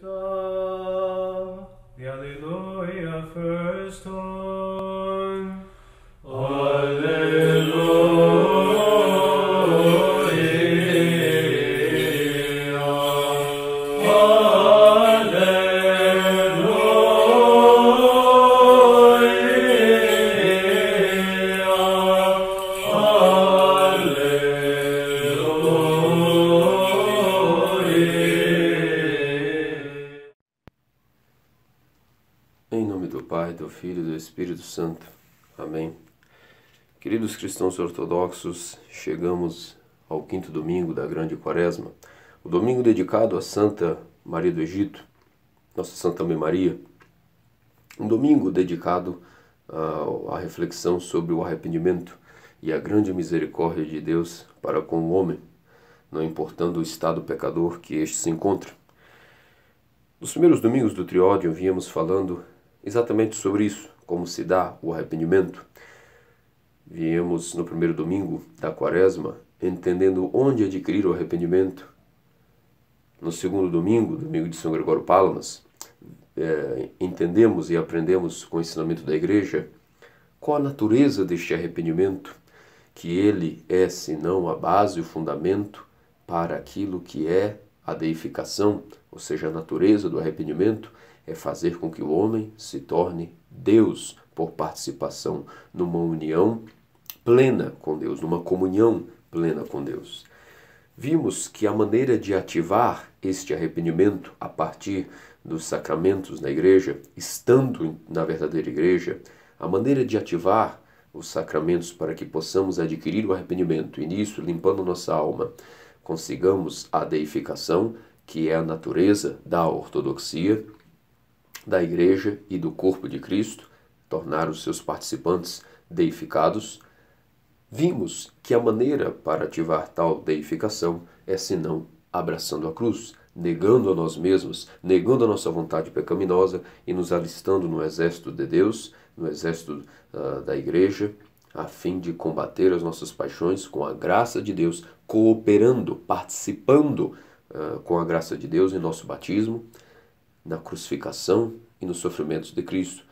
song the Alleluia first ortodoxos, chegamos ao quinto domingo da Grande Quaresma, o domingo dedicado a Santa Maria do Egito, Nossa Santa Mãe Maria, um domingo dedicado ah, à reflexão sobre o arrependimento e a grande misericórdia de Deus para com o homem, não importando o estado pecador que este se encontra. Nos primeiros domingos do Triódio, vínhamos falando exatamente sobre isso, como se dá o arrependimento, Viemos no primeiro domingo da quaresma entendendo onde adquirir o arrependimento. No segundo domingo, domingo de São Gregório Palamas, é, entendemos e aprendemos com o ensinamento da igreja qual a natureza deste arrependimento, que ele é senão a base, o fundamento para aquilo que é a deificação, ou seja, a natureza do arrependimento é fazer com que o homem se torne Deus por participação numa união plena com Deus, numa comunhão plena com Deus. Vimos que a maneira de ativar este arrependimento a partir dos sacramentos na igreja, estando na verdadeira igreja, a maneira de ativar os sacramentos para que possamos adquirir o arrependimento e nisso, limpando nossa alma, consigamos a deificação, que é a natureza da ortodoxia, da igreja e do corpo de Cristo, tornar os seus participantes deificados Vimos que a maneira para ativar tal deificação é senão abraçando a cruz, negando a nós mesmos, negando a nossa vontade pecaminosa e nos alistando no exército de Deus, no exército uh, da igreja, a fim de combater as nossas paixões com a graça de Deus, cooperando, participando uh, com a graça de Deus em nosso batismo, na crucificação e nos sofrimentos de Cristo,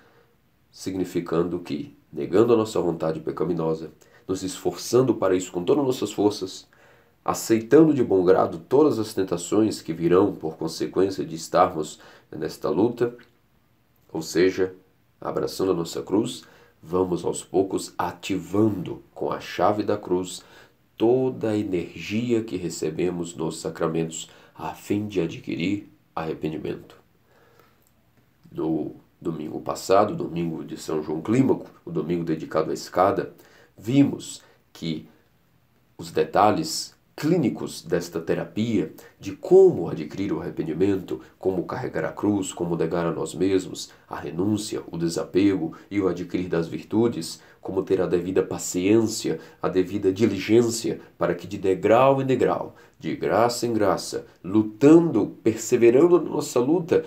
significando que, negando a nossa vontade pecaminosa, nos esforçando para isso com todas nossas forças, aceitando de bom grado todas as tentações que virão por consequência de estarmos nesta luta, ou seja, abraçando a nossa cruz, vamos aos poucos ativando com a chave da cruz toda a energia que recebemos nos sacramentos a fim de adquirir arrependimento. No domingo passado, domingo de São João Clímaco, o domingo dedicado à escada, vimos que os detalhes clínicos desta terapia, de como adquirir o arrependimento, como carregar a cruz, como negar a nós mesmos, a renúncia, o desapego e o adquirir das virtudes, como ter a devida paciência, a devida diligência, para que de degrau em degrau, de graça em graça, lutando, perseverando na nossa luta,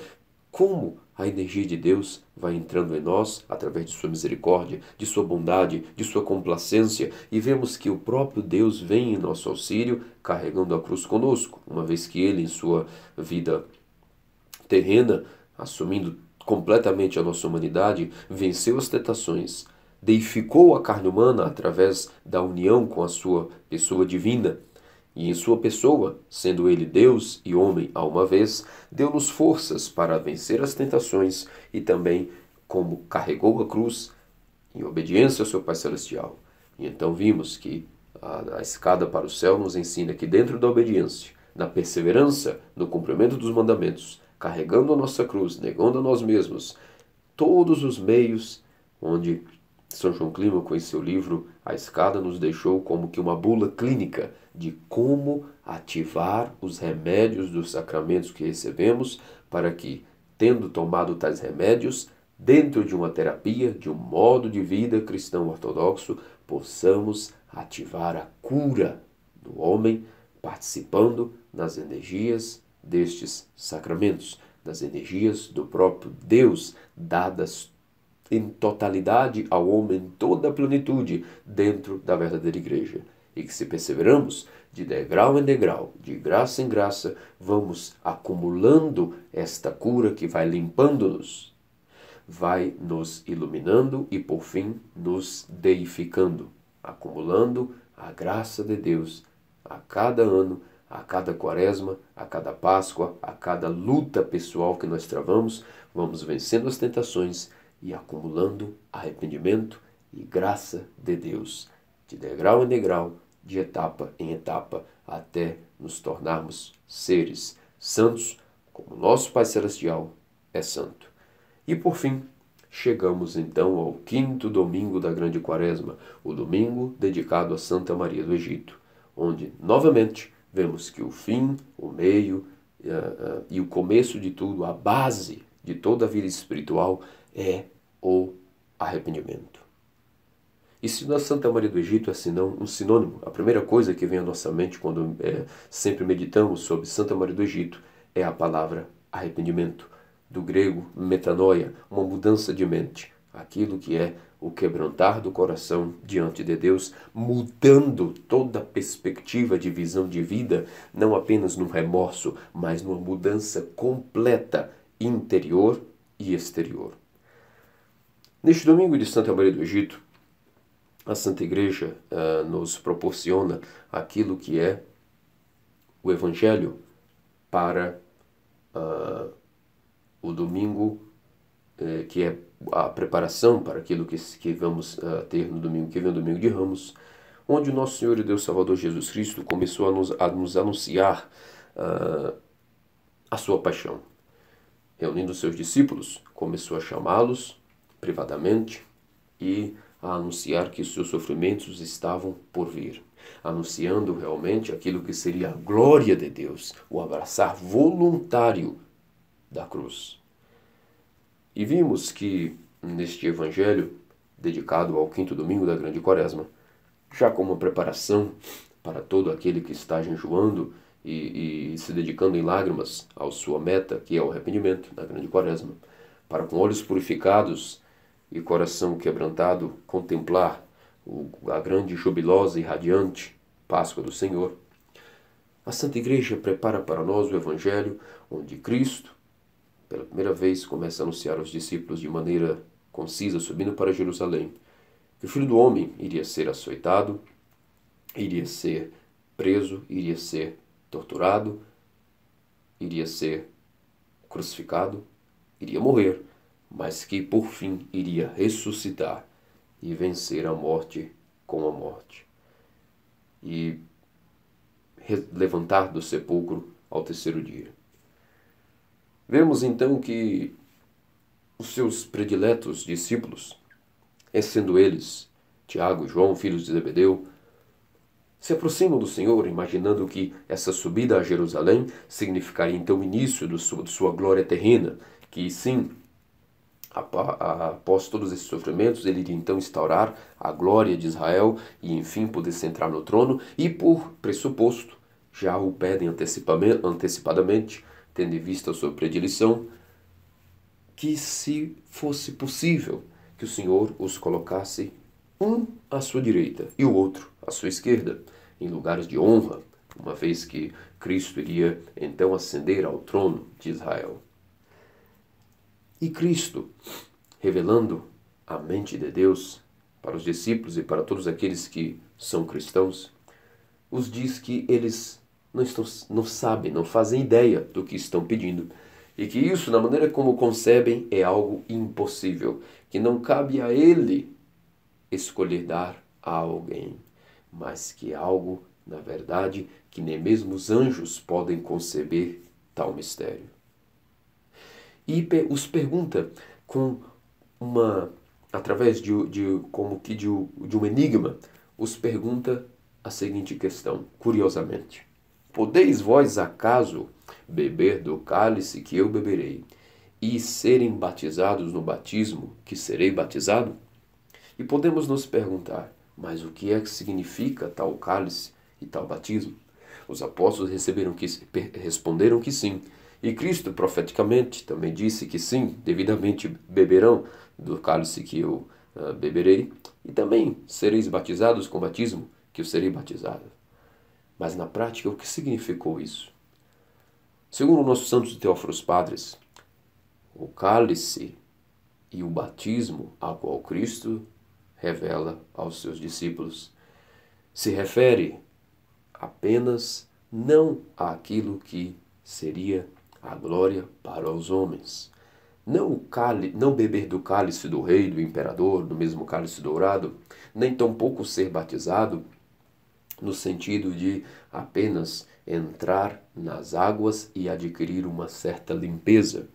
como a energia de Deus vai entrando em nós através de sua misericórdia, de sua bondade, de sua complacência, e vemos que o próprio Deus vem em nosso auxílio, carregando a cruz conosco, uma vez que ele em sua vida terrena, assumindo completamente a nossa humanidade, venceu as tentações, deificou a carne humana através da união com a sua pessoa divina e em sua pessoa, sendo ele Deus e homem a uma vez, deu-nos forças para vencer as tentações e também como carregou a cruz em obediência ao seu Pai Celestial. E então vimos que a, a escada para o céu nos ensina que dentro da obediência, na perseverança, no cumprimento dos mandamentos, carregando a nossa cruz, negando a nós mesmos, todos os meios onde São João Clímaco, em seu livro A Escada, nos deixou como que uma bula clínica de como ativar os remédios dos sacramentos que recebemos para que, tendo tomado tais remédios, dentro de uma terapia, de um modo de vida cristão ortodoxo, possamos ativar a cura do homem participando nas energias destes sacramentos, das energias do próprio Deus dadas em totalidade ao homem, em toda a plenitude, dentro da verdadeira igreja e que se perseveramos de degrau em degrau, de graça em graça, vamos acumulando esta cura que vai limpando-nos, vai nos iluminando e por fim nos deificando, acumulando a graça de Deus a cada ano, a cada quaresma, a cada Páscoa, a cada luta pessoal que nós travamos, vamos vencendo as tentações e acumulando arrependimento e graça de Deus de degrau em degrau, de etapa em etapa, até nos tornarmos seres santos, como nosso Pai Celestial é santo. E por fim, chegamos então ao quinto domingo da Grande Quaresma, o domingo dedicado a Santa Maria do Egito, onde novamente vemos que o fim, o meio uh, uh, e o começo de tudo, a base de toda a vida espiritual é o arrependimento. E se não Santa Maria do Egito é assim, senão um sinônimo, a primeira coisa que vem à nossa mente quando é, sempre meditamos sobre Santa Maria do Egito é a palavra arrependimento, do grego metanoia, uma mudança de mente, aquilo que é o quebrantar do coração diante de Deus, mudando toda a perspectiva de visão de vida, não apenas num remorso, mas numa mudança completa interior e exterior. Neste domingo de Santa Maria do Egito, a Santa Igreja uh, nos proporciona aquilo que é o Evangelho para uh, o domingo, uh, que é a preparação para aquilo que, que vamos ter no domingo que vem, o domingo de Ramos, onde o nosso Senhor e Deus Salvador Jesus Cristo começou a nos, a nos anunciar a sua paixão. Reunindo seus discípulos, começou a chamá-los privadamente e a anunciar que os seus sofrimentos estavam por vir, anunciando realmente aquilo que seria a glória de Deus, o abraçar voluntário da cruz. E vimos que neste evangelho dedicado ao quinto domingo da Grande Quaresma, já como preparação para todo aquele que está jejuando e, e, se dedicando em lágrimas à sua meta, que é o arrependimento da Grande Quaresma, para com olhos purificados e coração quebrantado contemplar a grande, jubilosa e radiante Páscoa do Senhor, a Santa Igreja prepara para nós o Evangelho onde Cristo, pela primeira vez, começa a anunciar aos discípulos de maneira concisa, subindo para Jerusalém, que o Filho do Homem iria ser açoitado, iria ser preso, iria ser torturado, iria ser crucificado, iria morrer, mas que por fim iria ressuscitar e vencer a morte com a morte. E levantar do sepulcro ao terceiro dia. Vemos então que os seus prediletos discípulos, é sendo eles Tiago e João, filhos de Zebedeu, se aproximam do Senhor, imaginando que essa subida a Jerusalém significaria então o início do de sua glória terrena, que sim Após todos esses sofrimentos, ele iria então instaurar a glória de Israel e, enfim, poder se entrar no trono. E, por pressuposto, já o pedem antecipadamente, tendo em vista a sua predileção, que se fosse possível que o Senhor os colocasse um à sua direita e o outro à sua esquerda, em lugares de honra, uma vez que Cristo iria então ascender ao trono de Israel e Cristo, revelando a mente de Deus para os discípulos e para todos aqueles que são cristãos, os diz que eles não, estão, não sabem, não fazem ideia do que estão pedindo. E que isso, na maneira como concebem, é algo impossível, que não cabe a ele escolher dar a alguém, mas que é algo, na verdade, que nem mesmo os anjos podem conceber tal mistério e os pergunta com uma através de, de como que de, de um enigma os pergunta a seguinte questão curiosamente podeis vós acaso beber do cálice que eu beberei e serem batizados no batismo que serei batizado e podemos nos perguntar mas o que é que significa tal cálice e tal batismo os apóstolos receberam que responderam que sim e Cristo profeticamente também disse que sim, devidamente beberão do cálice que eu uh, beberei, e também sereis batizados com batismo que eu serei batizado. Mas na prática, o que significou isso? Segundo nossos santos e padres, o cálice e o batismo a qual Cristo revela aos seus discípulos se refere apenas não àquilo que seria a glória para os homens. Não, o não beber do cálice do rei, do imperador, do mesmo cálice dourado, nem tampouco ser batizado, no sentido de apenas entrar nas águas e adquirir uma certa limpeza.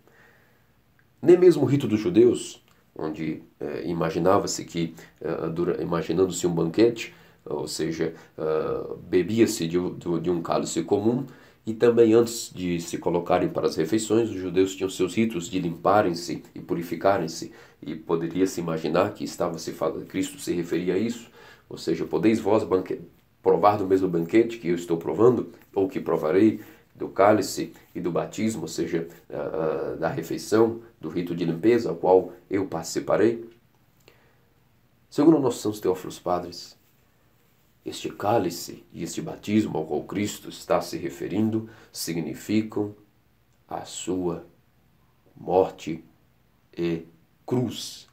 Nem mesmo o rito dos judeus, onde eh, imaginava-se que, eh, imaginando-se um banquete, ou seja, eh, bebia-se de, de, de um cálice comum, e também antes de se colocarem para as refeições, os judeus tinham seus ritos de limparem-se e purificarem-se, e poderia se imaginar que estava se falando, Cristo se referia a isso, ou seja, podeis vós banque... provar do mesmo banquete que eu estou provando, ou que provarei, do cálice e do batismo, ou seja, da refeição, do rito de limpeza ao qual eu participarei. Segundo nossos Teófilos Padres, este cálice e este batismo ao qual Cristo está se referindo significam a sua morte e cruz,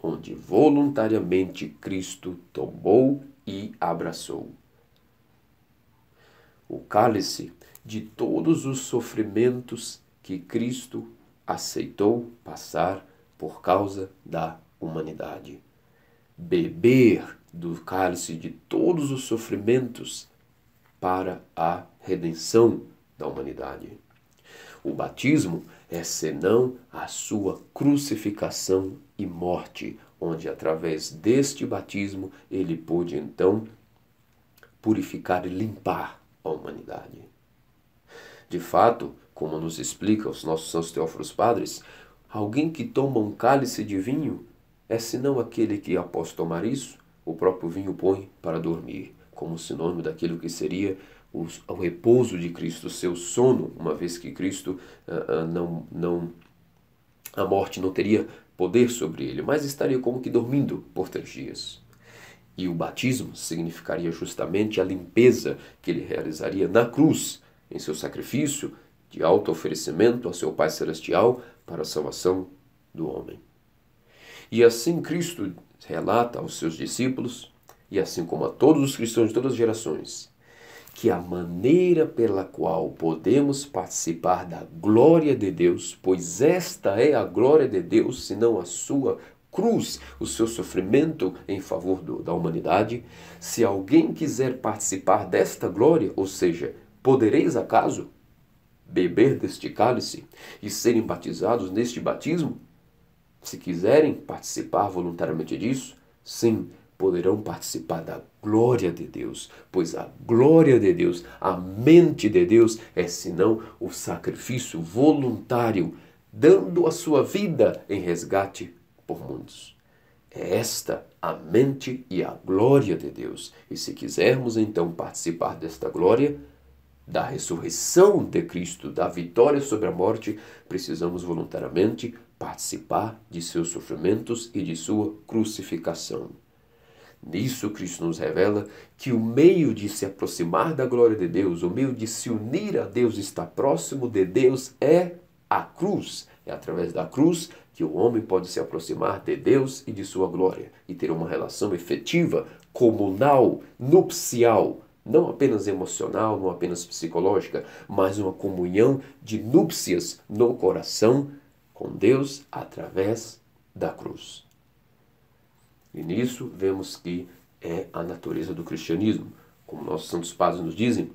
onde voluntariamente Cristo tomou e abraçou. O cálice de todos os sofrimentos que Cristo aceitou passar por causa da humanidade. Beber do cálice de todos os sofrimentos para a redenção da humanidade. O batismo é senão a sua crucificação e morte, onde através deste batismo ele pôde então purificar e limpar a humanidade. De fato, como nos explica os nossos santos teófilos padres, alguém que toma um cálice de vinho é senão aquele que após tomar isso o próprio vinho põe para dormir, como sinônimo daquilo que seria o, o repouso de Cristo, seu sono, uma vez que Cristo uh, uh, não, não, a morte não teria poder sobre ele, mas estaria como que dormindo por três dias. E o batismo significaria justamente a limpeza que ele realizaria na cruz, em seu sacrifício de alto oferecimento ao seu Pai Celestial para a salvação do homem. E assim Cristo relata aos seus discípulos, e assim como a todos os cristãos de todas as gerações, que a maneira pela qual podemos participar da glória de Deus, pois esta é a glória de Deus, senão a sua cruz, o seu sofrimento em favor do, da humanidade, se alguém quiser participar desta glória, ou seja, podereis acaso beber deste cálice e serem batizados neste batismo? Se quiserem participar voluntariamente disso, sim, poderão participar da glória de Deus, pois a glória de Deus, a mente de Deus é senão o sacrifício voluntário, dando a sua vida em resgate por muitos. É esta a mente e a glória de Deus. E se quisermos então participar desta glória, da ressurreição de Cristo, da vitória sobre a morte, precisamos voluntariamente participar de seus sofrimentos e de sua crucificação. Nisso, Cristo nos revela que o meio de se aproximar da glória de Deus, o meio de se unir a Deus, estar próximo de Deus, é a cruz. É através da cruz que o homem pode se aproximar de Deus e de sua glória e ter uma relação efetiva, comunal, nupcial, não apenas emocional, não apenas psicológica, mas uma comunhão de núpcias no coração com Deus através da cruz. E nisso vemos que é a natureza do cristianismo. Como nossos santos padres nos dizem,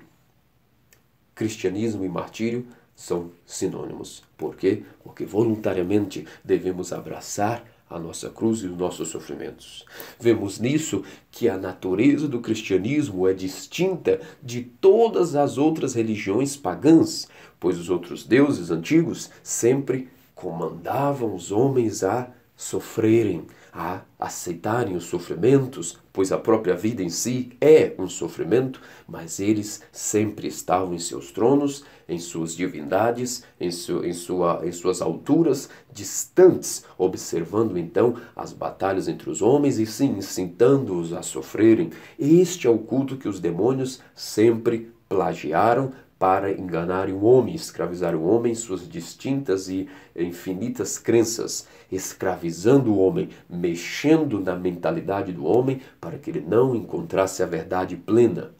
cristianismo e martírio são sinônimos. Por quê? Porque voluntariamente devemos abraçar a nossa cruz e os nossos sofrimentos. Vemos nisso que a natureza do cristianismo é distinta de todas as outras religiões pagãs, pois os outros deuses antigos sempre comandavam os homens a sofrerem, a aceitarem os sofrimentos, pois a própria vida em si é um sofrimento, mas eles sempre estavam em seus tronos, em suas divindades, em, su, em, sua, em suas alturas distantes, observando então as batalhas entre os homens e sim incitando-os a sofrerem. Este é o culto que os demônios sempre plagiaram, para enganar o homem, escravizar o homem, suas distintas e infinitas crenças, escravizando o homem, mexendo na mentalidade do homem para que ele não encontrasse a verdade plena.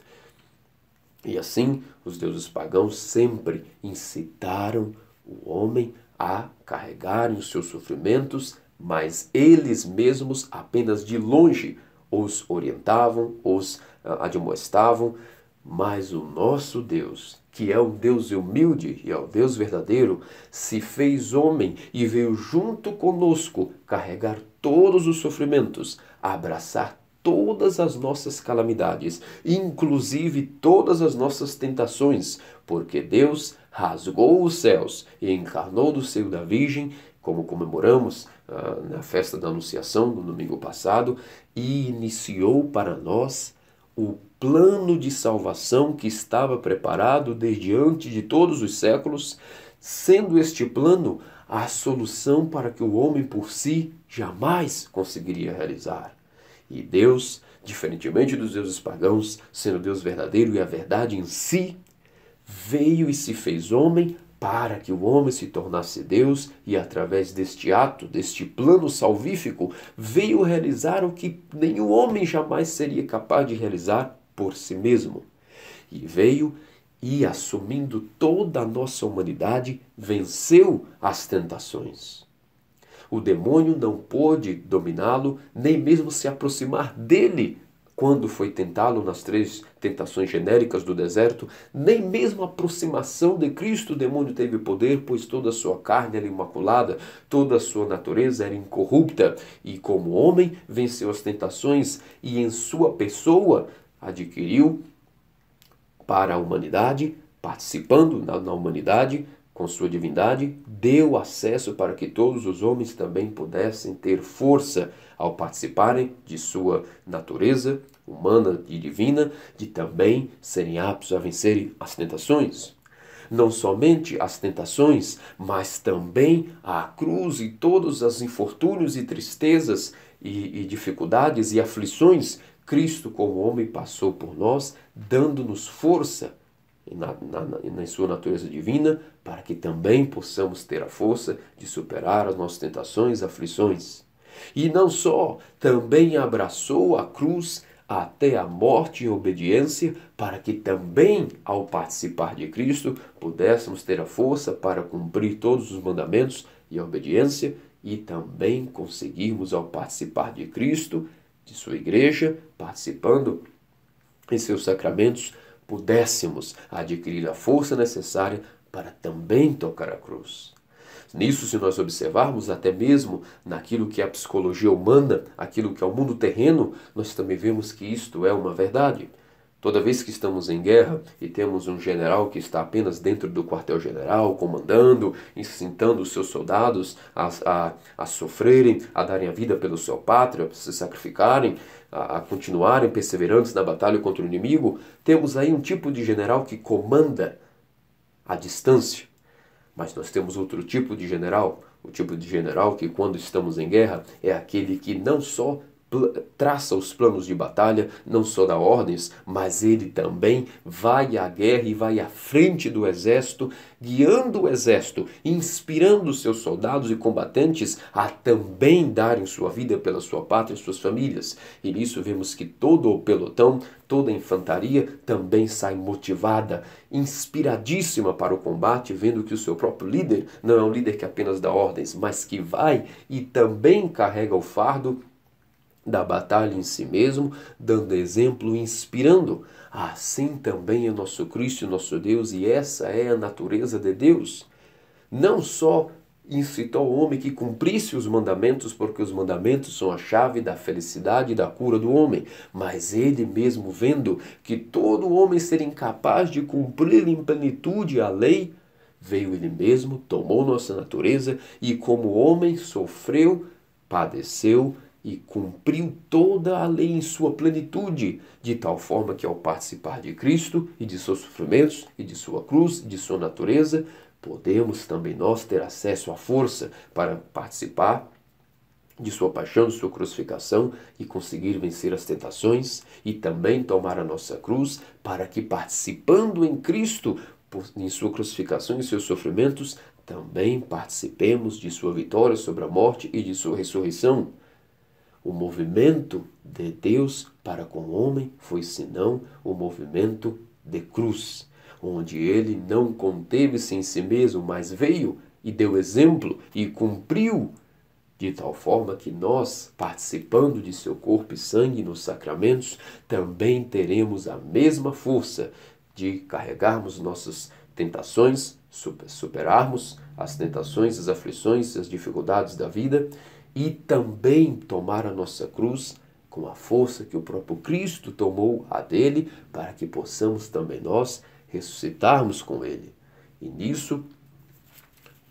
E assim, os deuses pagãos sempre incitaram o homem a carregarem os seus sofrimentos, mas eles mesmos apenas de longe os orientavam, os ah, admoestavam, mas o nosso Deus que é um Deus humilde e é o um Deus verdadeiro, se fez homem e veio junto conosco carregar todos os sofrimentos, abraçar todas as nossas calamidades, inclusive todas as nossas tentações, porque Deus rasgou os céus e encarnou do seio da Virgem, como comemoramos ah, na festa da Anunciação no domingo passado, e iniciou para nós o plano de salvação que estava preparado desde antes de todos os séculos, sendo este plano a solução para que o homem por si jamais conseguiria realizar. E Deus, diferentemente dos deuses pagãos, sendo Deus verdadeiro e a verdade em si, veio e se fez homem para que o homem se tornasse Deus e, através deste ato, deste plano salvífico, veio realizar o que nenhum homem jamais seria capaz de realizar por si mesmo. E veio e, assumindo toda a nossa humanidade, venceu as tentações. O demônio não pôde dominá-lo, nem mesmo se aproximar dele, quando foi tentá-lo nas três tentações genéricas do deserto, nem mesmo a aproximação de Cristo o demônio teve poder, pois toda a sua carne era imaculada, toda a sua natureza era incorrupta, e como homem venceu as tentações e em sua pessoa adquiriu para a humanidade, participando na, na humanidade, com sua divindade, deu acesso para que todos os homens também pudessem ter força ao participarem de sua natureza humana e divina, de também serem aptos a vencerem as tentações. Não somente as tentações, mas também a cruz e todos os infortúnios e tristezas e, e dificuldades e aflições Cristo como homem passou por nós, dando-nos força na, na, na, sua natureza divina, para que também possamos ter a força de superar as nossas tentações, aflições. E não só, também abraçou a cruz até a morte em obediência, para que também, ao participar de Cristo, pudéssemos ter a força para cumprir todos os mandamentos e a obediência, e também conseguirmos, ao participar de Cristo, de sua igreja, participando em seus sacramentos, pudéssemos adquirir a força necessária para também tocar a cruz. Nisso, se nós observarmos, até mesmo naquilo que é a psicologia humana, aquilo que é o mundo terreno, nós também vemos que isto é uma verdade. Toda vez que estamos em guerra uhum. e temos um general que está apenas dentro do quartel-general, comandando, incitando os seus soldados a, a, a, sofrerem, a darem a vida pelo seu pátria, a se sacrificarem, a, a continuarem perseverantes na batalha contra o inimigo, temos aí um tipo de general que comanda à distância. Mas nós temos outro tipo de general, o tipo de general que, quando estamos em guerra, é aquele que não só traça os planos de batalha, não só dá ordens, mas ele também vai à guerra e vai à frente do exército, guiando o exército, inspirando seus soldados e combatentes a também darem sua vida pela sua pátria e suas famílias. E nisso vemos que todo o pelotão, toda a infantaria também sai motivada, inspiradíssima para o combate, vendo que o seu próprio líder não é um líder que apenas dá ordens, mas que vai e também carrega o fardo da batalha em si mesmo, dando exemplo, e inspirando. Assim também é nosso Cristo, nosso Deus, e essa é a natureza de Deus. Não só incitou o homem que cumprisse os mandamentos, porque os mandamentos são a chave da felicidade e da cura do homem, mas ele mesmo vendo que todo homem seria incapaz de cumprir em plenitude a lei, veio ele mesmo, tomou nossa natureza e como homem sofreu, padeceu e cumpriu toda a lei em sua plenitude, de tal forma que ao participar de Cristo e de seus sofrimentos e de sua cruz, e de sua natureza, podemos também nós ter acesso à força para participar de sua paixão, de sua crucificação e conseguir vencer as tentações e também tomar a nossa cruz para que participando em Cristo em sua crucificação e seus sofrimentos, também participemos de sua vitória sobre a morte e de sua ressurreição. O movimento de Deus para com o homem foi senão o movimento de cruz, onde ele não conteve-se em si mesmo, mas veio e deu exemplo e cumpriu de tal forma que nós, participando de seu corpo e sangue nos sacramentos, também teremos a mesma força de carregarmos nossas tentações, superarmos as tentações, as aflições, as dificuldades da vida e também tomar a nossa cruz com a força que o próprio Cristo tomou a dele, para que possamos também nós ressuscitarmos com ele. E nisso,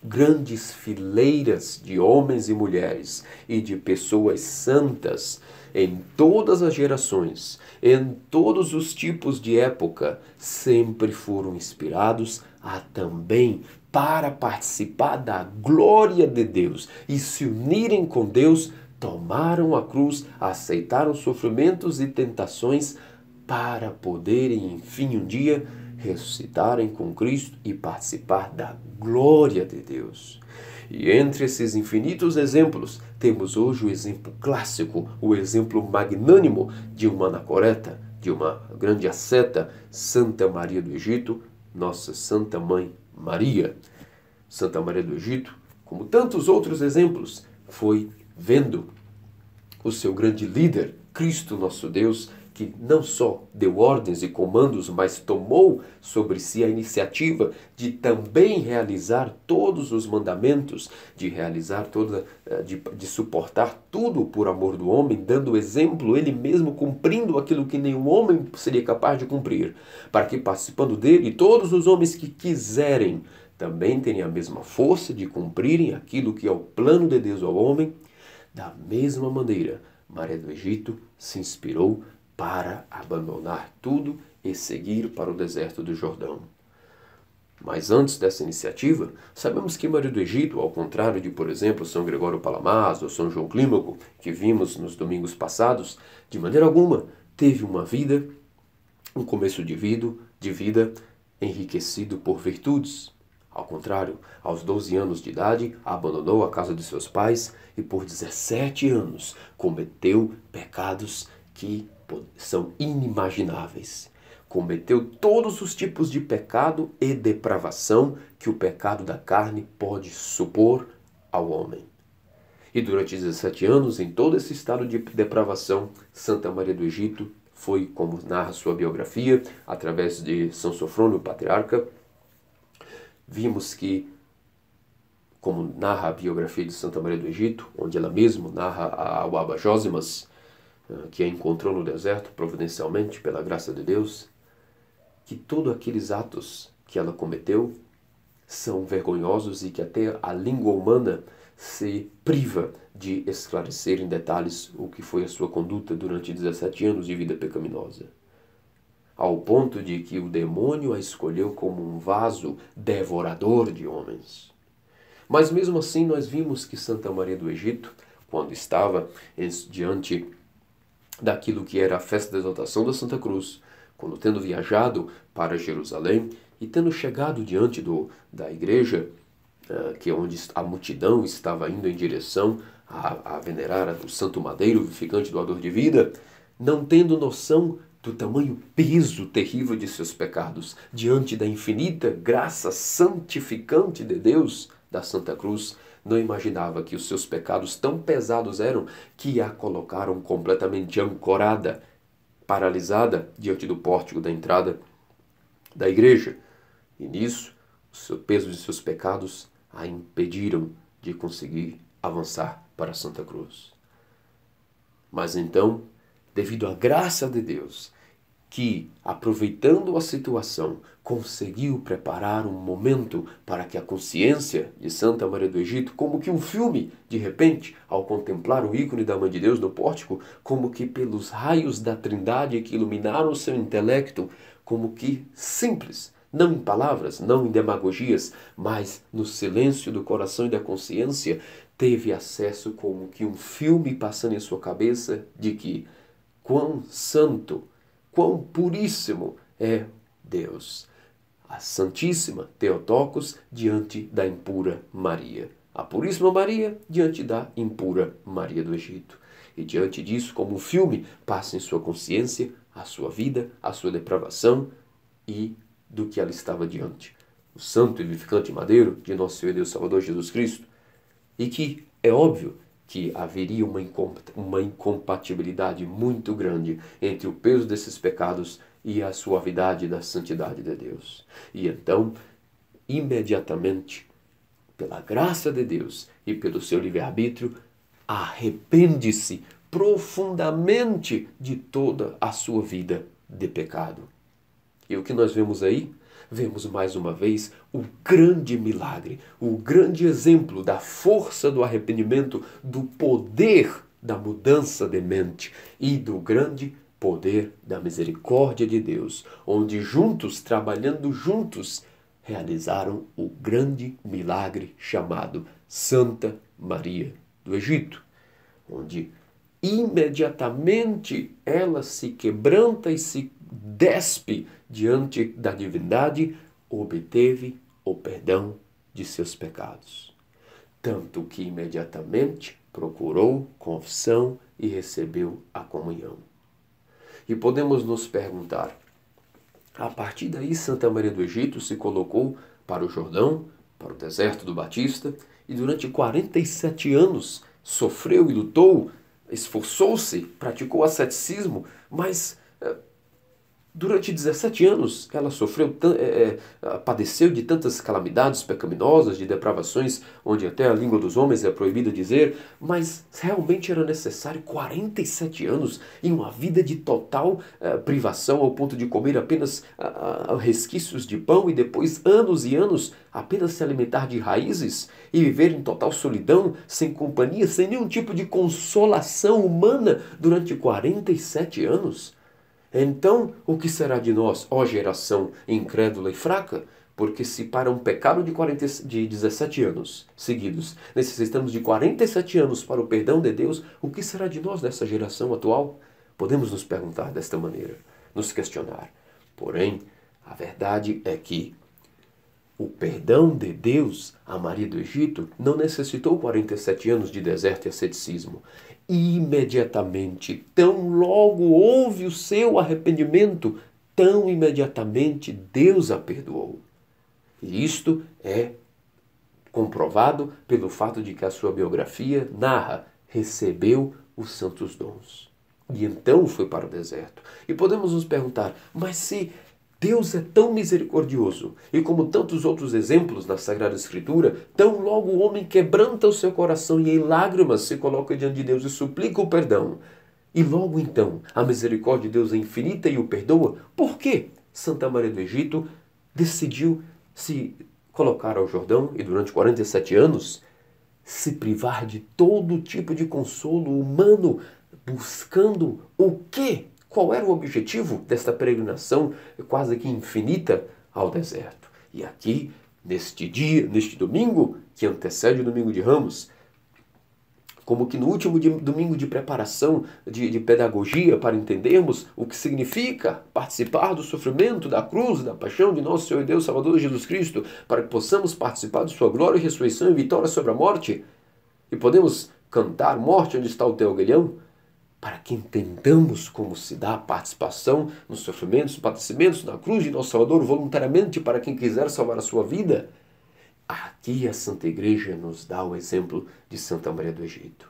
grandes fileiras de homens e mulheres e de pessoas santas em todas as gerações, em todos os tipos de época, sempre foram inspirados há também para participar da glória de Deus e se unirem com Deus, tomaram a cruz, aceitaram sofrimentos e tentações para poderem, enfim, um dia ressuscitarem com Cristo e participar da glória de Deus. E entre esses infinitos exemplos, temos hoje o exemplo clássico, o exemplo magnânimo de uma anacoreta, de uma grande asceta, Santa Maria do Egito, nossa Santa Mãe Maria. Santa Maria do Egito, como tantos outros exemplos, foi vendo o seu grande líder, Cristo nosso Deus, que não só deu ordens e comandos, mas tomou sobre si a iniciativa de também realizar todos os mandamentos, de realizar toda, eh, de, de suportar tudo por amor do homem, dando exemplo, ele mesmo cumprindo aquilo que nenhum homem seria capaz de cumprir, para que participando dele todos os homens que quiserem também tenham a mesma força de cumprirem aquilo que é o plano de Deus ao homem, da mesma maneira. Maria do Egito se inspirou para abandonar tudo e seguir para o deserto do Jordão. Mas antes dessa iniciativa, sabemos que Maria do Egito, ao contrário de, por exemplo, São Gregório Palamás ou São João Clímaco, que vimos nos domingos passados, de maneira alguma teve uma vida, um começo de vida, de vida enriquecido por virtudes. Ao contrário, aos 12 anos de idade, abandonou a casa de seus pais e por 17 anos cometeu pecados que são inimagináveis. Cometeu todos os tipos de pecado e depravação que o pecado da carne pode supor ao homem. E durante 17 anos, em todo esse estado de depravação, Santa Maria do Egito foi, como narra sua biografia, através de São Sofrônio, patriarca, vimos que, como narra a biografia de Santa Maria do Egito, onde ela mesma narra o Abba Jósimas, eh, que a encontrou no deserto providencialmente pela graça de Deus, que todos aqueles atos que ela cometeu são vergonhosos e que até a língua humana se priva de esclarecer em detalhes o que foi a sua conduta durante 17 anos de vida pecaminosa. Ao ponto de que o demônio a escolheu como um vaso devorador de homens. Mas mesmo assim, nós vimos que Santa Maria do Egito, quando estava diante daquilo que era a festa da exaltação da Santa Cruz, quando tendo viajado para Jerusalém e tendo chegado diante do, da igreja, ah, que é onde a multidão estava indo em direção a, a venerar o Santo Madeiro, vivificante doador de vida, não tendo noção do tamanho peso terrível de seus pecados, diante da infinita graça santificante de Deus, da Santa Cruz, não imaginava que os seus pecados tão pesados eram que a colocaram completamente ancorada, paralisada diante do pórtico da entrada da igreja. E nisso, o peso de seus pecados a impediram de conseguir avançar para Santa Cruz. Mas então, devido à graça de Deus, que, aproveitando a situação, conseguiu preparar um momento para que a consciência de Santa Maria do Egito, como que um filme, de repente, ao contemplar o ícone da Mãe de Deus no pórtico, como que pelos raios da Trindade que iluminaram o seu intelecto, como que simples, não em palavras, não em demagogias, mas no silêncio do coração e da consciência, teve acesso como que um filme passando em sua cabeça de que quão santo quão puríssimo é Deus. A Santíssima Teotocos diante da impura Maria. A Puríssima Maria diante da impura Maria do Egito. E diante disso, como um filme, passa em sua consciência a sua vida, a sua depravação e do que ela estava diante. O santo e vivificante madeiro de nosso Senhor e Deus Salvador Jesus Cristo. E que, é óbvio, que haveria uma, uma incompatibilidade muito grande entre o peso desses pecados e a suavidade da santidade de Deus. E então, imediatamente, pela graça de Deus e pelo seu livre-arbítrio, arrepende-se profundamente de toda a sua vida de pecado. E o que nós vemos aí? vemos mais uma vez o grande milagre, o grande exemplo da força do arrependimento, do poder da mudança de mente e do grande poder da misericórdia de Deus, onde juntos, trabalhando juntos, realizaram o grande milagre chamado Santa Maria do Egito, onde imediatamente ela se quebranta e se despe diante da divindade, obteve o perdão de seus pecados. Tanto que imediatamente procurou confissão e recebeu a comunhão. E podemos nos perguntar: a partir daí, Santa Maria do Egito se colocou para o Jordão, para o deserto do Batista, e durante 47 anos sofreu e lutou, esforçou-se, praticou asceticismo, mas eh, Durante 17 anos, ela sofreu, é, padeceu de tantas calamidades pecaminosas, de depravações, onde até a língua dos homens é proibida dizer, mas realmente era necessário 47 anos e uma vida de total é, privação, ao ponto de comer apenas ah, ah, resquícios de pão e depois anos e anos apenas se alimentar de raízes e viver em total solidão, sem companhia, sem nenhum tipo de consolação humana durante 47 anos. Então, o que será de nós, ó geração incrédula e fraca? Porque se para um pecado de, 40, de 17 anos seguidos necessitamos de 47 anos para o perdão de Deus, o que será de nós nessa geração atual? Podemos nos perguntar desta maneira, nos questionar. Porém, a verdade é que o perdão de Deus a Maria do Egito não necessitou 47 anos de deserto e asceticismo. Imediatamente, tão logo houve o seu arrependimento, tão imediatamente Deus a perdoou. E isto é comprovado pelo fato de que a sua biografia narra: recebeu os santos dons. E então foi para o deserto. E podemos nos perguntar: mas se Deus é tão misericordioso e, como tantos outros exemplos na Sagrada Escritura, tão logo o homem quebranta o seu coração e, em lágrimas, se coloca diante de Deus e suplica o perdão. E logo então, a misericórdia de Deus é infinita e o perdoa. Por que Santa Maria do Egito decidiu se colocar ao Jordão e, durante 47 anos, se privar de todo tipo de consolo humano, buscando o que qual era o objetivo desta peregrinação quase que infinita ao deserto? E aqui, neste dia, neste domingo, que antecede o domingo de Ramos, como que no último domingo de preparação, de, de, pedagogia, para entendermos o que significa participar do sofrimento, da cruz, da paixão de nosso Senhor e Deus Salvador Jesus Cristo, para que possamos participar de Sua glória e ressurreição e vitória sobre a morte, e podemos cantar Morte, onde está o teu aguilhão? para que entendamos como se dá a participação nos sofrimentos, nos padecimentos, na cruz de nosso Salvador, voluntariamente para quem quiser salvar a sua vida. Aqui a Santa Igreja nos dá o exemplo de Santa Maria do Egito.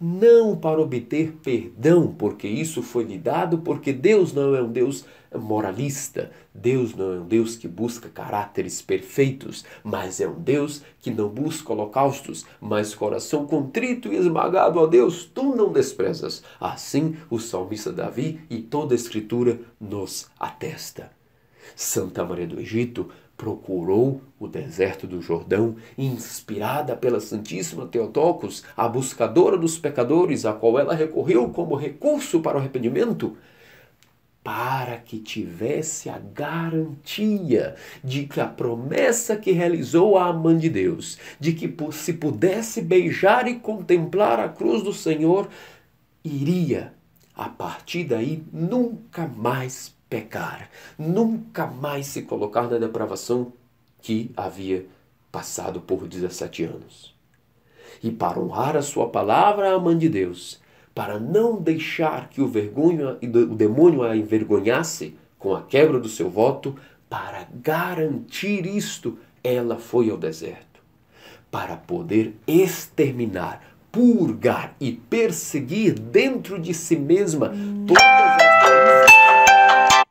Não para obter perdão, porque isso foi lhe dado, porque Deus não é um Deus moralista. Deus não é um Deus que busca caráteres perfeitos, mas é um Deus que não busca holocaustos, mas coração contrito e esmagado a Deus, tu não desprezas. Assim o salmista Davi e toda a Escritura nos atesta. Santa Maria do Egito procurou o deserto do Jordão, inspirada pela Santíssima Teotocos, a buscadora dos pecadores, a qual ela recorreu como recurso para o arrependimento para que tivesse a garantia de que a promessa que realizou a mãe de Deus, de que se pudesse beijar e contemplar a cruz do Senhor, iria, a partir daí, nunca mais pecar, nunca mais se colocar na depravação que havia passado por 17 anos. E para honrar a sua palavra, a mãe de Deus, para não deixar que o vergonha e o demônio a envergonhasse com a quebra do seu voto, para garantir isto, ela foi ao deserto, para poder exterminar, purgar e perseguir dentro de si mesma todas as raízes,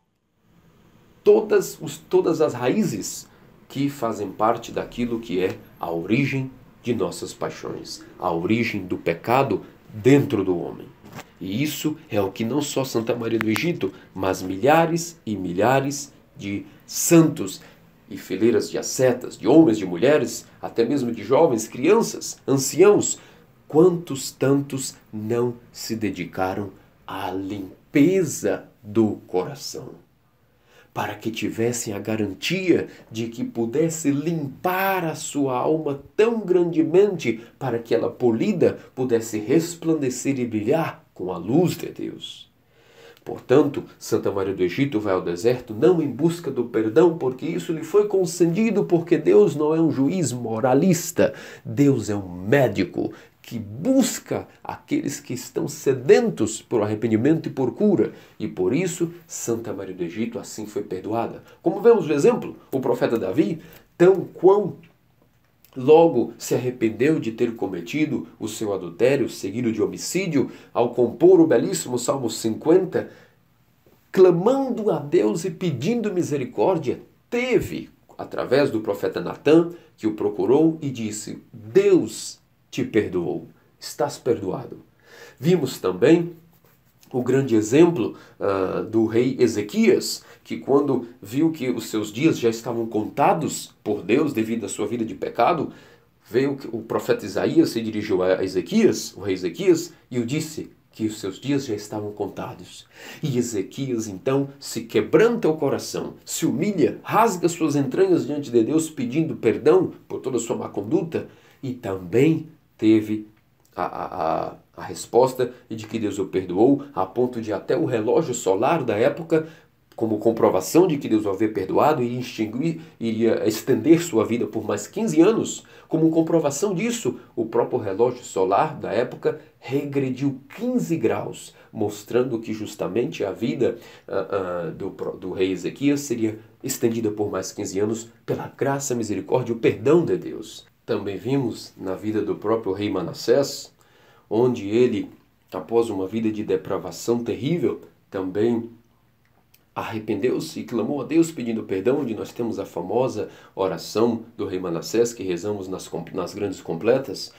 todas, os, todas as raízes que fazem parte daquilo que é a origem de nossas paixões, a origem do pecado dentro do homem. E isso é o que não só Santa Maria do Egito, mas milhares e milhares de santos e fileiras de ascetas, de homens, de mulheres, até mesmo de jovens, crianças, anciãos, quantos tantos não se dedicaram à limpeza do coração para que tivessem a garantia de que pudesse limpar a sua alma tão grandemente para que ela polida pudesse resplandecer e brilhar com a luz de Deus. Portanto, Santa Maria do Egito vai ao deserto não em busca do perdão, porque isso lhe foi concedido, porque Deus não é um juiz moralista, Deus é um médico que busca aqueles que estão sedentos por arrependimento e por cura, e por isso Santa Maria do Egito assim foi perdoada. Como vemos o exemplo, o profeta Davi, tão quão logo se arrependeu de ter cometido o seu adultério, seguido de homicídio, ao compor o belíssimo Salmo 50, clamando a Deus e pedindo misericórdia, teve, através do profeta Natã, que o procurou e disse: Deus te perdoou. Estás perdoado. Vimos também o grande exemplo uh, do rei Ezequias, que quando viu que os seus dias já estavam contados por Deus devido à sua vida de pecado, veio o profeta Isaías se dirigiu a Ezequias, o rei Ezequias, e o disse que os seus dias já estavam contados. E Ezequias então se quebranta o coração, se humilha, rasga suas entranhas diante de Deus pedindo perdão por toda a sua má conduta e também teve a, a, a resposta e de que Deus o perdoou, a ponto de até o relógio solar da época, como comprovação de que Deus o havia perdoado, iria extinguir, iria estender sua vida por mais 15 anos. Como comprovação disso, o próprio relógio solar da época regrediu 15 graus, mostrando que justamente a vida uh, uh, do, do rei Ezequias seria estendida por mais 15 anos pela graça, misericórdia e o perdão de Deus também vimos na vida do próprio rei Manassés, onde ele, após uma vida de depravação terrível, também arrependeu-se e clamou a Deus pedindo perdão, onde nós temos a famosa oração do rei Manassés que rezamos nas, nas grandes completas.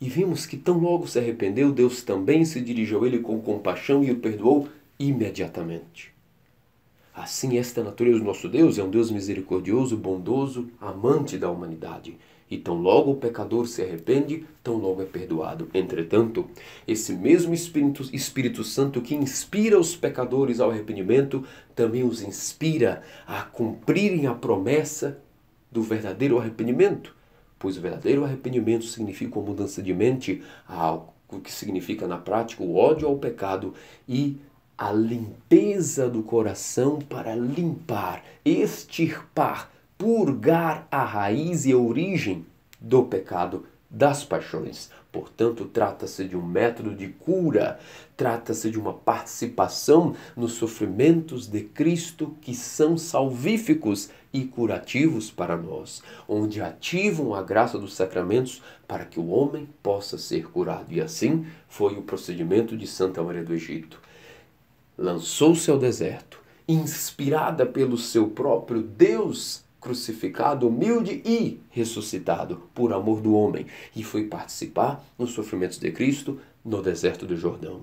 E vimos que tão logo se arrependeu, Deus também se dirigiu a ele com compaixão e o perdoou imediatamente. Assim, esta natureza do nosso Deus é um Deus misericordioso, bondoso, amante da humanidade. E tão logo o pecador se arrepende, tão logo é perdoado. Entretanto, esse mesmo Espírito, Espírito Santo que inspira os pecadores ao arrependimento, também os inspira a cumprirem a promessa do verdadeiro arrependimento. Pois o verdadeiro arrependimento significa uma mudança de mente, o que significa na prática o ódio ao pecado e a limpeza do coração para limpar, extirpar purgar a raiz e a origem do pecado das paixões. Portanto, trata-se de um método de cura, trata-se de uma participação nos sofrimentos de Cristo que são salvíficos e curativos para nós, onde ativam a graça dos sacramentos para que o homem possa ser curado. E assim foi o procedimento de Santa Maria do Egito. Lançou-se ao deserto, inspirada pelo seu próprio Deus crucificado, humilde e ressuscitado por amor do homem, e foi participar nos sofrimentos de Cristo no deserto do Jordão,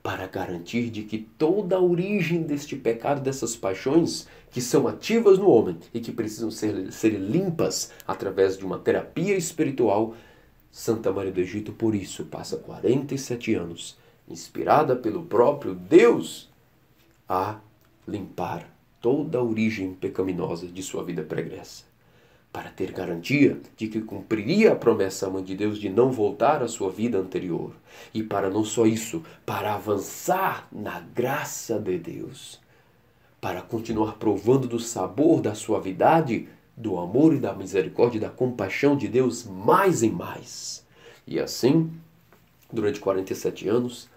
para garantir de que toda a origem deste pecado, dessas paixões que são ativas no homem e que precisam ser, ser limpas através de uma terapia espiritual, Santa Maria do Egito, por isso, passa 47 anos, inspirada pelo próprio Deus, a limpar toda a origem pecaminosa de sua vida pregressa, para ter garantia de que cumpriria a promessa à mãe de Deus de não voltar à sua vida anterior, e para não só isso, para avançar na graça de Deus, para continuar provando do sabor da suavidade, do amor e da misericórdia e da compaixão de Deus mais e mais. E assim, durante 47 anos,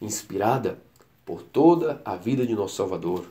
inspirada por toda a vida de nosso Salvador,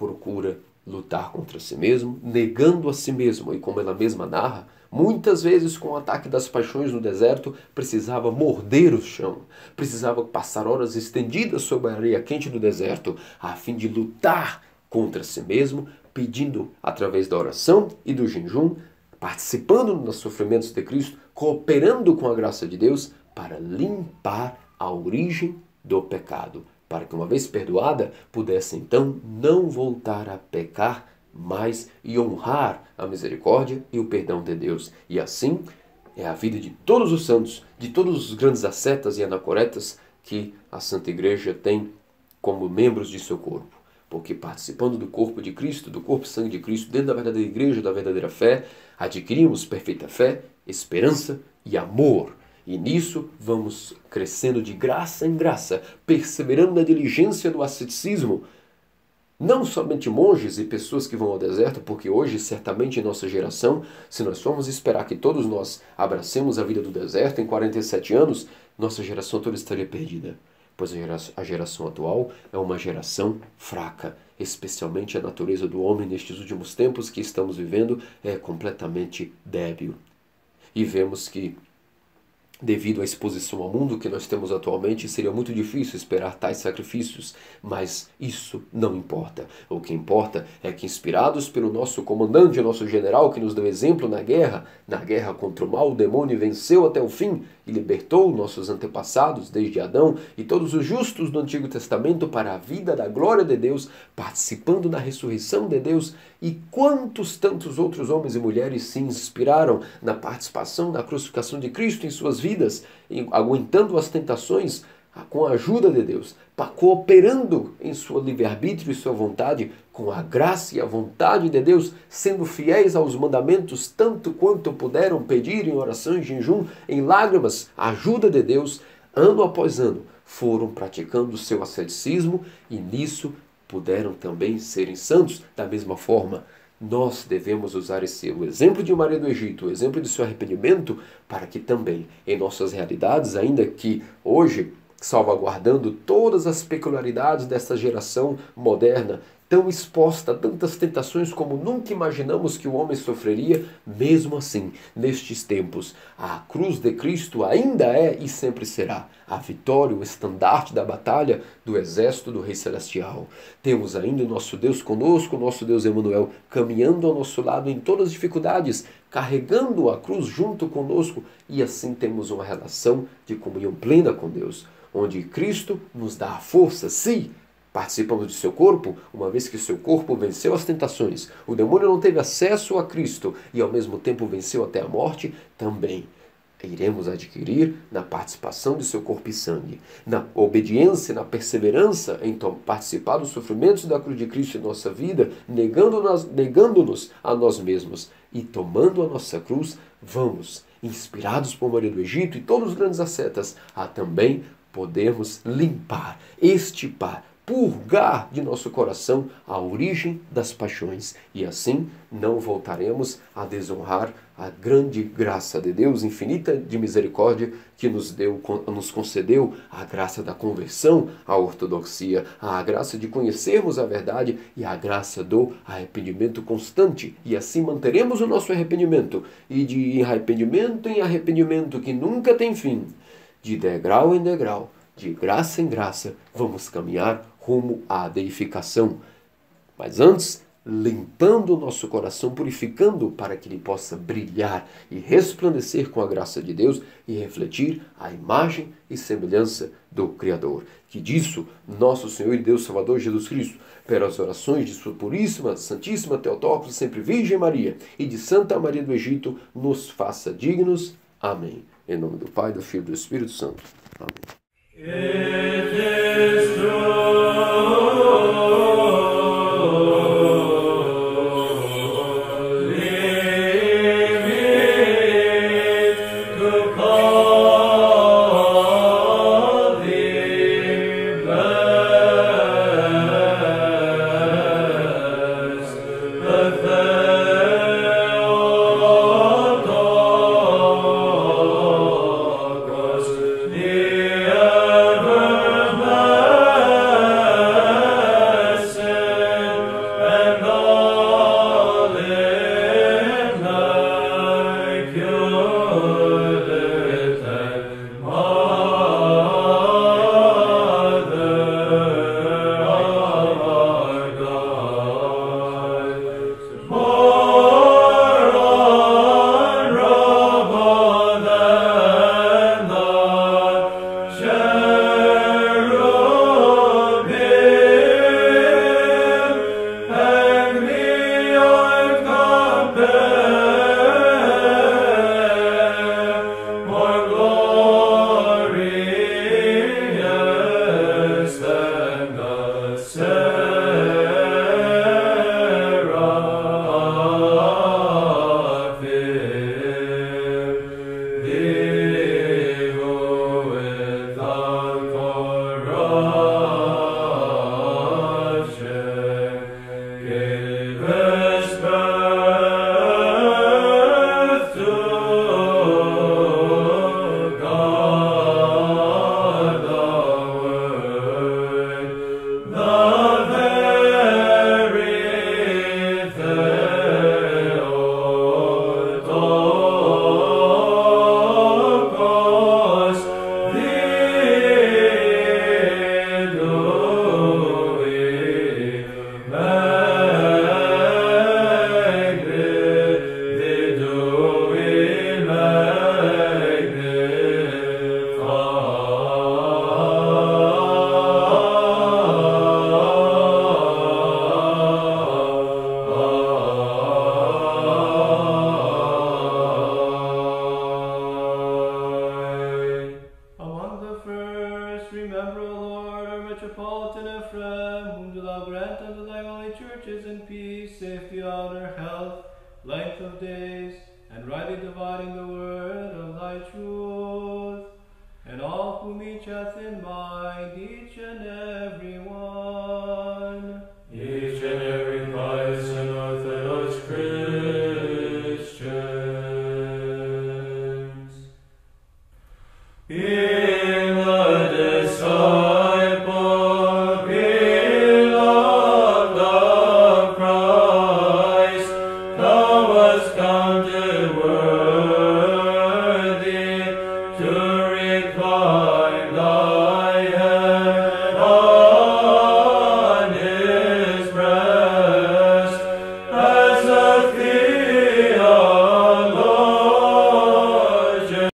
procura lutar contra si mesmo, negando a si mesmo, e como ela mesma narra, muitas vezes com o ataque das paixões no deserto, precisava morder o chão, precisava passar horas estendidas sobre a areia quente do deserto, a fim de lutar contra si mesmo, pedindo através da oração e do jejum, participando dos sofrimentos de Cristo, cooperando com a graça de Deus para limpar a origem do pecado, para que, uma vez perdoada, pudesse então não voltar a pecar mais e honrar a misericórdia e o perdão de Deus. E assim é a vida de todos os santos, de todos os grandes ascetas e anacoretas que a Santa Igreja tem como membros de seu corpo. Porque participando do corpo de Cristo, do corpo e sangue de Cristo, dentro da verdadeira igreja, da verdadeira fé, adquirimos perfeita fé, esperança e amor e nisso vamos crescendo de graça em graça, perseverando na diligência do asceticismo. Não somente monges e pessoas que vão ao deserto, porque hoje, certamente, em nossa geração, se nós formos esperar que todos nós abracemos a vida do deserto em 47 anos, nossa geração toda estaria perdida. Pois a geração, a geração atual é uma geração fraca, especialmente a natureza do homem nestes últimos tempos que estamos vivendo é completamente débil. E vemos que Devido à exposição ao mundo que nós temos atualmente, seria muito difícil esperar tais sacrifícios, mas isso não importa. O que importa é que, inspirados pelo nosso comandante, nosso general, que nos deu exemplo na guerra, na guerra contra o mal, o demônio venceu até o fim e libertou nossos antepassados, desde Adão e todos os justos do Antigo Testamento, para a vida da glória de Deus, participando da ressurreição de Deus. E quantos tantos outros homens e mulheres se inspiraram na participação na crucificação de Cristo em suas vidas? vidas, aguentando as tentações ah, com a ajuda de Deus, tá cooperando em seu livre-arbítrio e sua vontade, com a graça e a vontade de Deus, sendo fiéis aos mandamentos tanto quanto puderam pedir em oração, em jejum, em lágrimas, a ajuda de Deus, ano após ano, foram praticando o seu asceticismo e nisso puderam também serem santos da mesma forma nós devemos usar esse, o exemplo de Maria do Egito, o exemplo de seu arrependimento, para que também em nossas realidades, ainda que hoje salvaguardando todas as peculiaridades dessa geração moderna, tão exposta a tantas tentações como nunca imaginamos que o homem sofreria, mesmo assim, nestes tempos, a cruz de Cristo ainda é e sempre será a vitória, o estandarte da batalha do exército do Rei Celestial. Temos ainda o nosso Deus conosco, o nosso Deus Emanuel, caminhando ao nosso lado em todas as dificuldades, carregando a cruz junto conosco, e assim temos uma relação de comunhão plena com Deus, onde Cristo nos dá a força, sim, Participamos de seu corpo, uma vez que seu corpo venceu as tentações. O demônio não teve acesso a Cristo e ao mesmo tempo venceu até a morte também. Iremos adquirir na participação de seu corpo e sangue, na obediência, na perseverança, então, participar dos sofrimentos da cruz de Cristo em nossa vida, negando-nos negando a nós mesmos e tomando a nossa cruz, vamos, inspirados por Maria do Egito e todos os grandes ascetas, a também podermos limpar, estipar, purgar de nosso coração a origem das paixões e assim não voltaremos a desonrar a grande graça de Deus, infinita de misericórdia, que nos, deu, nos concedeu a graça da conversão à ortodoxia, a graça de conhecermos a verdade e a graça do arrependimento constante. E assim manteremos o nosso arrependimento, e de arrependimento em arrependimento, que nunca tem fim, de degrau em degrau, de graça em graça, vamos caminhar rumo à deificação. Mas antes, limpando o nosso coração, purificando para que ele possa brilhar e resplandecer com a graça de Deus e refletir a imagem e semelhança do Criador. Que disso, nosso Senhor e Deus Salvador Jesus Cristo, pelas orações de Sua Puríssima, Santíssima Teotocos, sempre Virgem Maria e de Santa Maria do Egito, nos faça dignos. Amém. Em nome do Pai, do Filho e do Espírito Santo. Amém. É